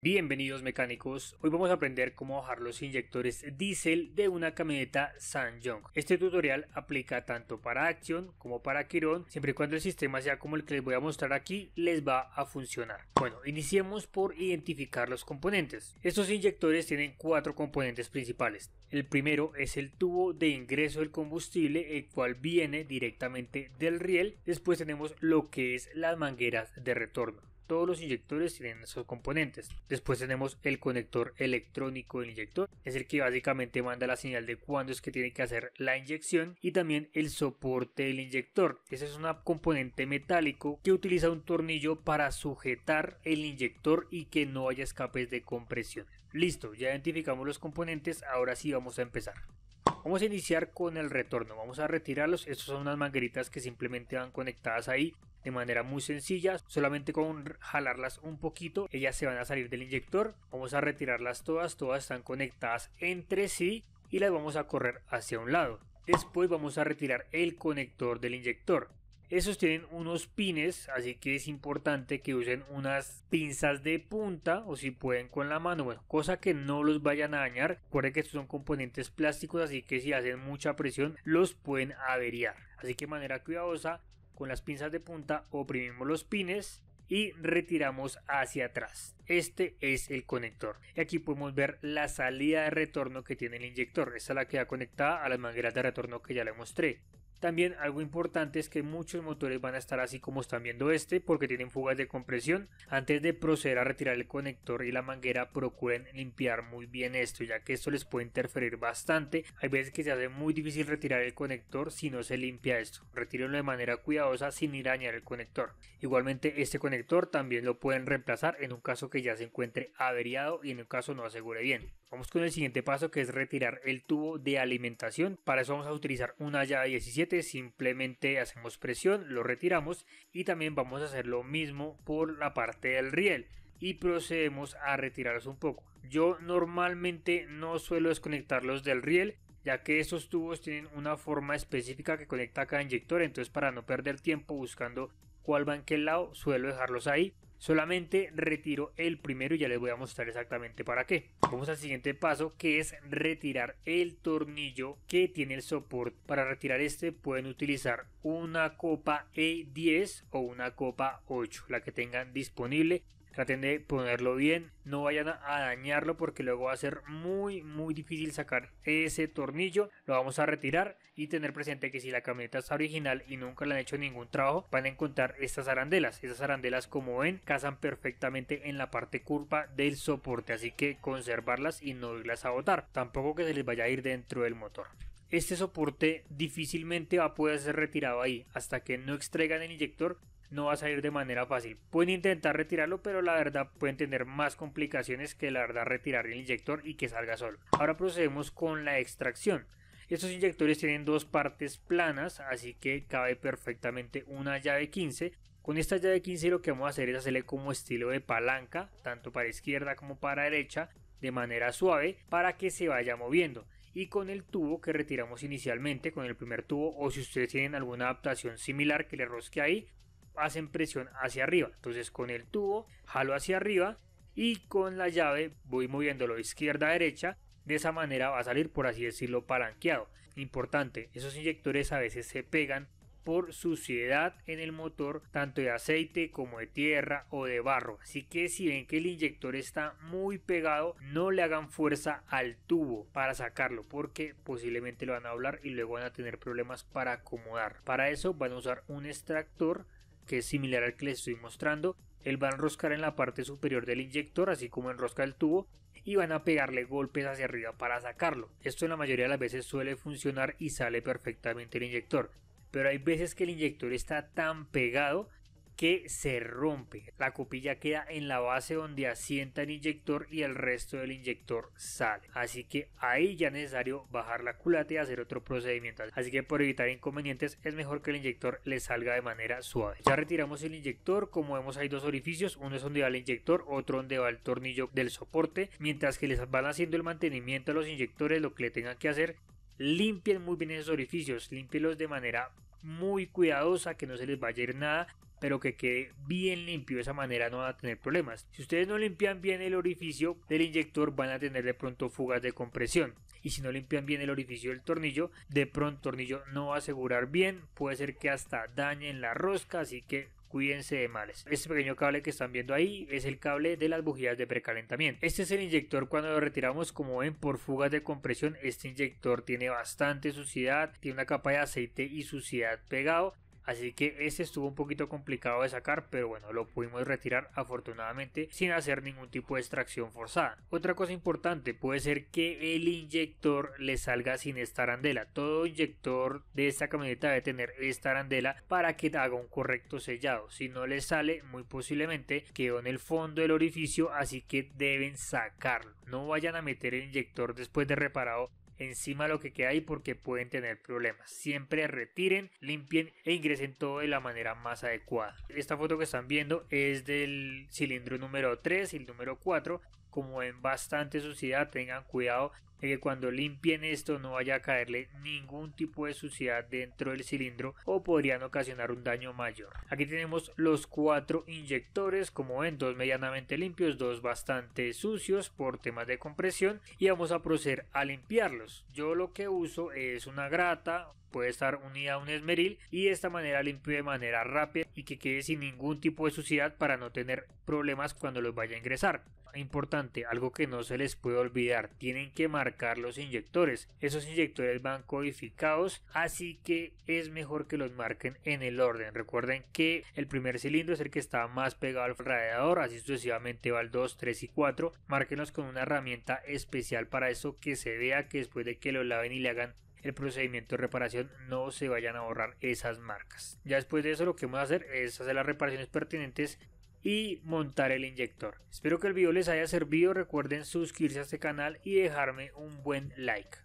Bienvenidos mecánicos, hoy vamos a aprender cómo bajar los inyectores diésel de una camioneta Sanjong. Este tutorial aplica tanto para Action como para Quirón, siempre y cuando el sistema sea como el que les voy a mostrar aquí, les va a funcionar. Bueno, iniciemos por identificar los componentes. Estos inyectores tienen cuatro componentes principales. El primero es el tubo de ingreso del combustible, el cual viene directamente del riel. Después tenemos lo que es las mangueras de retorno. Todos los inyectores tienen esos componentes. Después tenemos el conector electrónico del inyector, es el que básicamente manda la señal de cuándo es que tiene que hacer la inyección y también el soporte del inyector. Ese es un componente metálico que utiliza un tornillo para sujetar el inyector y que no haya escapes de compresión. Listo, ya identificamos los componentes, ahora sí vamos a empezar. Vamos a iniciar con el retorno, vamos a retirarlos, estas son unas mangueritas que simplemente van conectadas ahí de manera muy sencilla, solamente con jalarlas un poquito, ellas se van a salir del inyector, vamos a retirarlas todas, todas están conectadas entre sí y las vamos a correr hacia un lado. Después vamos a retirar el conector del inyector. Esos tienen unos pines, así que es importante que usen unas pinzas de punta o si pueden con la mano, cosa que no los vayan a dañar. Recuerden que estos son componentes plásticos, así que si hacen mucha presión los pueden averiar. Así que manera cuidadosa con las pinzas de punta oprimimos los pines y retiramos hacia atrás. Este es el conector. Y aquí podemos ver la salida de retorno que tiene el inyector. Esta es la que va conectada a las mangueras de retorno que ya le mostré. También algo importante es que muchos motores van a estar así como están viendo este porque tienen fugas de compresión. Antes de proceder a retirar el conector y la manguera procuren limpiar muy bien esto ya que esto les puede interferir bastante. Hay veces que se hace muy difícil retirar el conector si no se limpia esto. Retírenlo de manera cuidadosa sin ir a el conector. Igualmente este conector también lo pueden reemplazar en un caso que ya se encuentre averiado y en un caso no asegure bien. Vamos con el siguiente paso que es retirar el tubo de alimentación. Para eso vamos a utilizar una llave 17 simplemente hacemos presión, lo retiramos y también vamos a hacer lo mismo por la parte del riel y procedemos a retirarlos un poco. Yo normalmente no suelo desconectarlos del riel ya que estos tubos tienen una forma específica que conecta a cada inyector entonces para no perder tiempo buscando cuál va en qué lado suelo dejarlos ahí Solamente retiro el primero y ya les voy a mostrar exactamente para qué. Vamos al siguiente paso que es retirar el tornillo que tiene el soporte. Para retirar este pueden utilizar una copa E10 o una copa 8, la que tengan disponible Traten de ponerlo bien, no vayan a dañarlo porque luego va a ser muy muy difícil sacar ese tornillo. Lo vamos a retirar y tener presente que si la camioneta es original y nunca le han hecho ningún trabajo, van a encontrar estas arandelas. Esas arandelas como ven casan perfectamente en la parte curva del soporte, así que conservarlas y no irlas a botar. Tampoco que se les vaya a ir dentro del motor este soporte difícilmente va a poder ser retirado ahí hasta que no extraigan el inyector no va a salir de manera fácil. Pueden intentar retirarlo, pero la verdad pueden tener más complicaciones que la verdad retirar el inyector y que salga solo. Ahora procedemos con la extracción. Estos inyectores tienen dos partes planas, así que cabe perfectamente una llave 15. Con esta llave 15 lo que vamos a hacer es hacerle como estilo de palanca, tanto para izquierda como para derecha, de manera suave, para que se vaya moviendo y con el tubo que retiramos inicialmente, con el primer tubo, o si ustedes tienen alguna adaptación similar que le rosque ahí, hacen presión hacia arriba. Entonces con el tubo jalo hacia arriba y con la llave voy moviéndolo izquierda a derecha. De esa manera va a salir, por así decirlo, palanqueado. Importante, esos inyectores a veces se pegan por suciedad en el motor, tanto de aceite como de tierra o de barro. Así que si ven que el inyector está muy pegado, no le hagan fuerza al tubo para sacarlo, porque posiblemente lo van a hablar y luego van a tener problemas para acomodar. Para eso van a usar un extractor que es similar al que les estoy mostrando, él va a enroscar en la parte superior del inyector, así como enrosca el tubo, y van a pegarle golpes hacia arriba para sacarlo. Esto en la mayoría de las veces suele funcionar y sale perfectamente el inyector, pero hay veces que el inyector está tan pegado que se rompe. La copilla queda en la base donde asienta el inyector y el resto del inyector sale. Así que ahí ya es necesario bajar la culata y hacer otro procedimiento. Así que por evitar inconvenientes es mejor que el inyector le salga de manera suave. Ya retiramos el inyector, como vemos hay dos orificios, uno es donde va el inyector, otro donde va el tornillo del soporte, mientras que les van haciendo el mantenimiento a los inyectores, lo que le tengan que hacer, limpien muy bien esos orificios, límpielos de manera muy cuidadosa, que no se les vaya a ir nada pero que quede bien limpio. De esa manera no van a tener problemas. Si ustedes no limpian bien el orificio del inyector, van a tener de pronto fugas de compresión. Y si no limpian bien el orificio del tornillo, de pronto el tornillo no va a asegurar bien. Puede ser que hasta dañen la rosca, así que cuídense de males. Este pequeño cable que están viendo ahí es el cable de las bujías de precalentamiento. Este es el inyector cuando lo retiramos, como ven, por fugas de compresión, este inyector tiene bastante suciedad, tiene una capa de aceite y suciedad pegado, Así que este estuvo un poquito complicado de sacar, pero bueno, lo pudimos retirar afortunadamente sin hacer ningún tipo de extracción forzada. Otra cosa importante puede ser que el inyector le salga sin esta arandela. Todo inyector de esta camioneta debe tener esta arandela para que haga un correcto sellado. Si no le sale, muy posiblemente quedó en el fondo del orificio, así que deben sacarlo. No vayan a meter el inyector después de reparado encima lo que queda ahí porque pueden tener problemas. Siempre retiren, limpien e ingresen todo de la manera más adecuada. Esta foto que están viendo es del cilindro número 3 y el número 4. Como ven bastante suciedad, tengan cuidado de que cuando limpien esto no vaya a caerle ningún tipo de suciedad dentro del cilindro o podrían ocasionar un daño mayor. Aquí tenemos los cuatro inyectores como ven, dos medianamente limpios, dos bastante sucios por temas de compresión y vamos a proceder a limpiarlos. Yo lo que uso es una grata, puede estar unida a un esmeril y de esta manera limpio de manera rápida y que quede sin ningún tipo de suciedad para no tener problemas cuando los vaya a ingresar. Importante, algo que no se les puede olvidar, tienen que marcar los inyectores. Esos inyectores van codificados, así que es mejor que los marquen en el orden. Recuerden que el primer cilindro es el que está más pegado al radiador, así sucesivamente va al 2, 3 y 4. Márquenlos con una herramienta especial para eso que se vea que después de que lo laven y le hagan el procedimiento de reparación no se vayan a borrar esas marcas. Ya después de eso lo que vamos a hacer es hacer las reparaciones pertinentes y montar el inyector. Espero que el video les haya servido, recuerden suscribirse a este canal y dejarme un buen like.